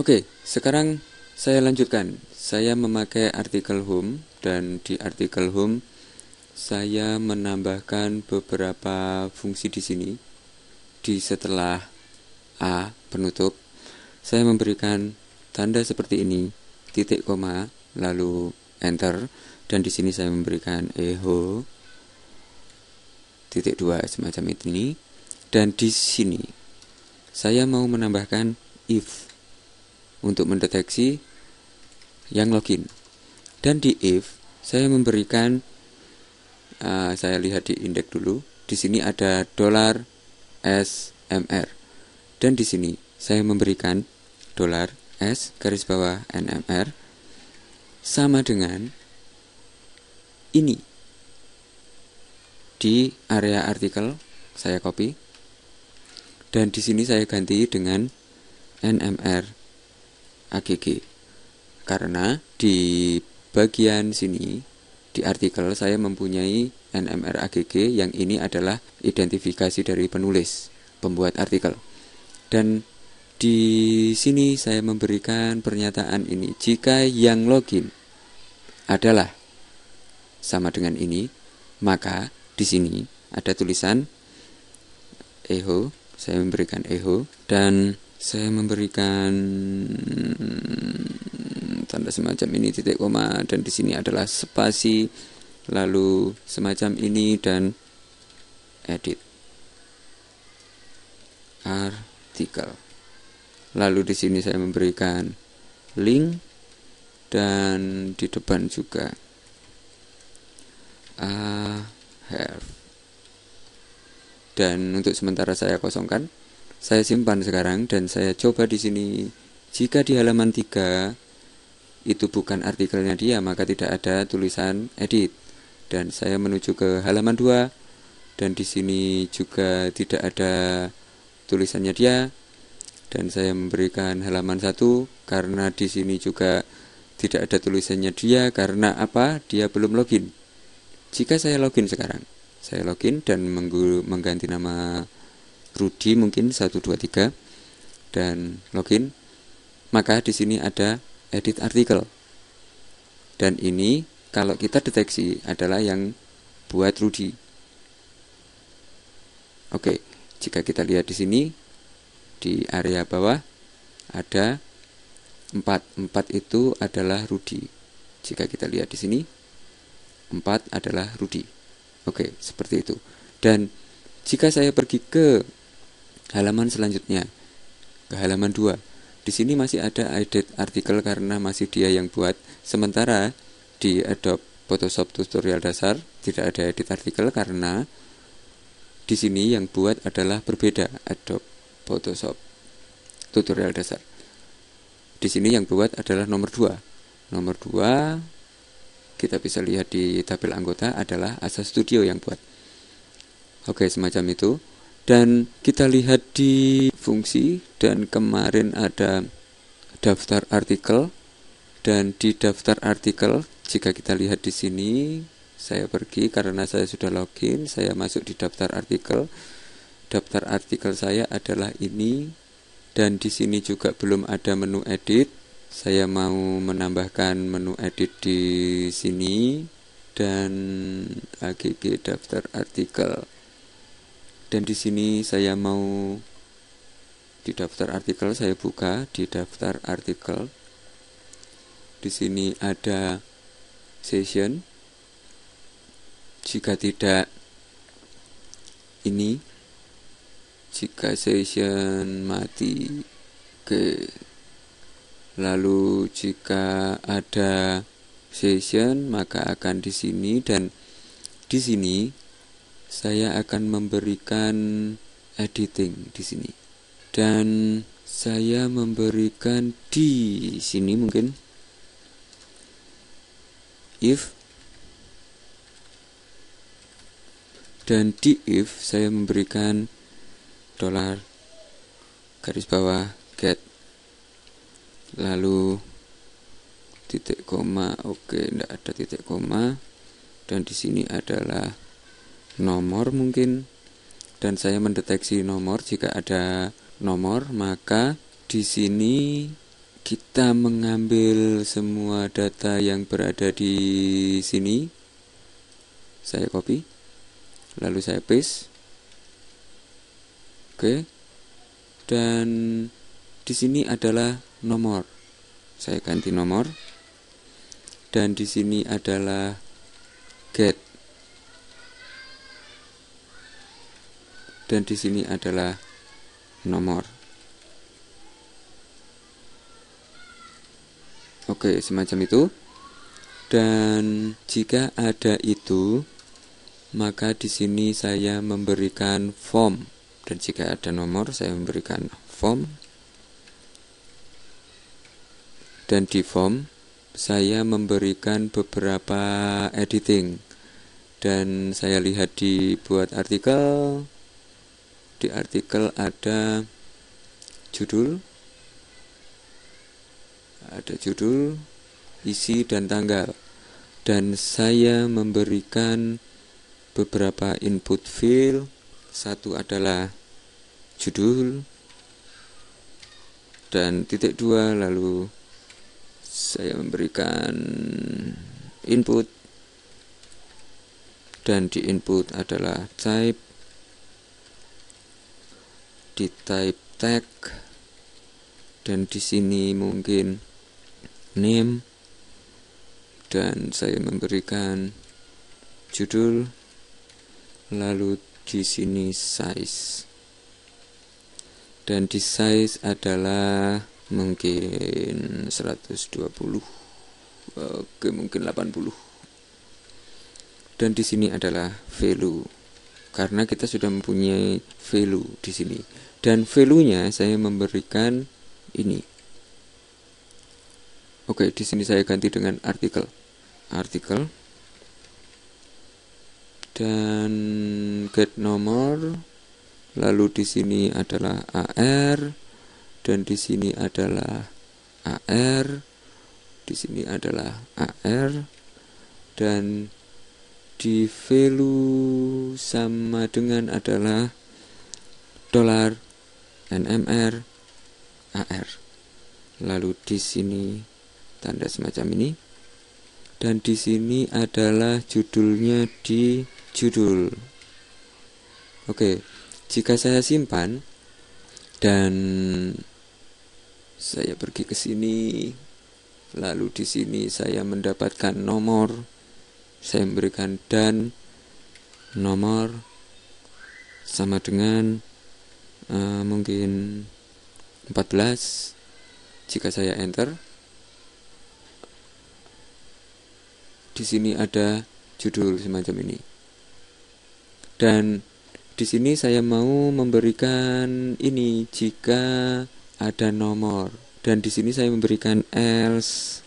Oke, sekarang saya lanjutkan. Saya memakai artikel home dan di artikel home saya menambahkan beberapa fungsi di sini. Di setelah a penutup, saya memberikan tanda seperti ini, titik koma, lalu enter dan di sini saya memberikan echo titik dua semacam ini dan di sini saya mau menambahkan if untuk mendeteksi yang login. Dan di if saya memberikan uh, saya lihat di indeks dulu. Di sini ada dolar SMR. Dan di sini saya memberikan dolar S garis bawah NMR sama dengan ini di area artikel saya copy dan di sini saya ganti dengan NMR AGG karena di bagian sini di artikel saya mempunyai NMR AGG yang ini adalah identifikasi dari penulis pembuat artikel dan di sini saya memberikan pernyataan ini jika yang login adalah sama dengan ini maka di sini ada tulisan eho saya memberikan echo dan saya memberikan tanda semacam ini titik koma dan di sini adalah spasi lalu semacam ini dan edit artikel lalu di sini saya memberikan link dan di depan juga uh, have dan untuk sementara saya kosongkan saya simpan sekarang dan saya coba di sini jika di halaman 3 itu bukan artikelnya dia maka tidak ada tulisan edit dan saya menuju ke halaman 2 dan di sini juga tidak ada tulisannya dia dan saya memberikan halaman 1 karena di sini juga tidak ada tulisannya dia karena apa? Dia belum login. Jika saya login sekarang saya login dan mengganti nama Rudi mungkin 123 dan login maka di sini ada edit artikel dan ini kalau kita deteksi adalah yang buat Rudi oke jika kita lihat di sini di area bawah ada 4 4 itu adalah Rudi jika kita lihat di sini 4 adalah Rudi Oke, seperti itu. Dan jika saya pergi ke halaman selanjutnya, ke halaman 2. Di sini masih ada edit artikel karena masih dia yang buat. Sementara di Adobe Photoshop tutorial dasar tidak ada edit artikel karena di sini yang buat adalah berbeda Adobe Photoshop tutorial dasar. Di sini yang buat adalah nomor 2. Nomor 2 kita bisa lihat di tabel anggota adalah Asa Studio yang buat. Oke, semacam itu. Dan kita lihat di fungsi dan kemarin ada daftar artikel dan di daftar artikel jika kita lihat di sini saya pergi karena saya sudah login, saya masuk di daftar artikel. Daftar artikel saya adalah ini dan di sini juga belum ada menu edit saya mau menambahkan menu edit di sini dan AGG daftar artikel dan di sini saya mau di daftar artikel saya buka di daftar artikel di sini ada session jika tidak ini jika session mati ke Lalu jika ada session maka akan di sini dan di sini saya akan memberikan editing di sini. Dan saya memberikan di sini mungkin if dan di if saya memberikan dolar garis bawah get lalu titik koma oke tidak ada titik koma dan di sini adalah nomor mungkin dan saya mendeteksi nomor jika ada nomor maka di sini kita mengambil semua data yang berada di sini saya copy lalu saya paste oke dan di sini adalah nomor saya ganti nomor dan di sini adalah get dan di sini adalah nomor Oke semacam itu dan jika ada itu maka di sini saya memberikan form dan jika ada nomor saya memberikan form dan di form saya memberikan beberapa editing dan saya lihat di buat artikel di artikel ada judul ada judul isi dan tanggal dan saya memberikan beberapa input field satu adalah judul dan titik dua lalu saya memberikan input dan di input adalah type di type tag dan di sini mungkin name dan saya memberikan judul lalu di sini size dan di size adalah mungkin 120 oke eh, mungkin 80 dan di sini adalah value karena kita sudah mempunyai value di sini dan value-nya saya memberikan ini Oke, di sini saya ganti dengan artikel. Artikel dan get nomor lalu di sini adalah AR dan di sini adalah AR, di sini adalah AR dan di value sama dengan adalah dolar NMR AR. Lalu di sini tanda semacam ini dan di sini adalah judulnya di judul. Oke, jika saya simpan dan saya pergi ke sini, lalu di sini saya mendapatkan nomor. Saya memberikan dan nomor sama dengan uh, mungkin 14 jika saya enter di sini ada judul semacam ini dan di sini saya mau memberikan ini jika ada nomor dan di sini saya memberikan else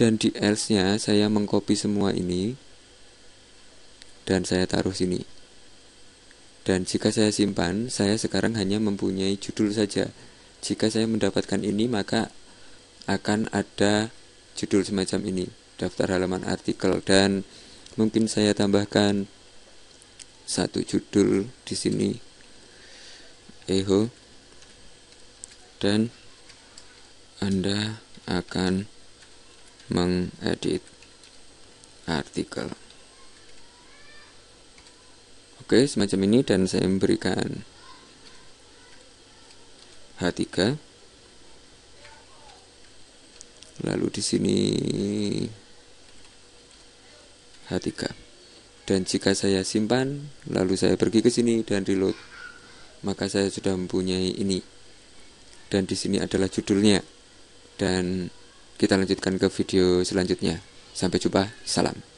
dan di else nya saya mengcopy semua ini dan saya taruh sini dan jika saya simpan saya sekarang hanya mempunyai judul saja jika saya mendapatkan ini maka akan ada judul semacam ini daftar halaman artikel dan mungkin saya tambahkan satu judul di sini Eho dan Anda akan mengedit artikel. Oke, semacam ini dan saya memberikan H3. Lalu di sini H3. Dan jika saya simpan, lalu saya pergi ke sini dan reload maka saya sudah mempunyai ini. Dan di sini adalah judulnya. Dan kita lanjutkan ke video selanjutnya. Sampai jumpa, salam.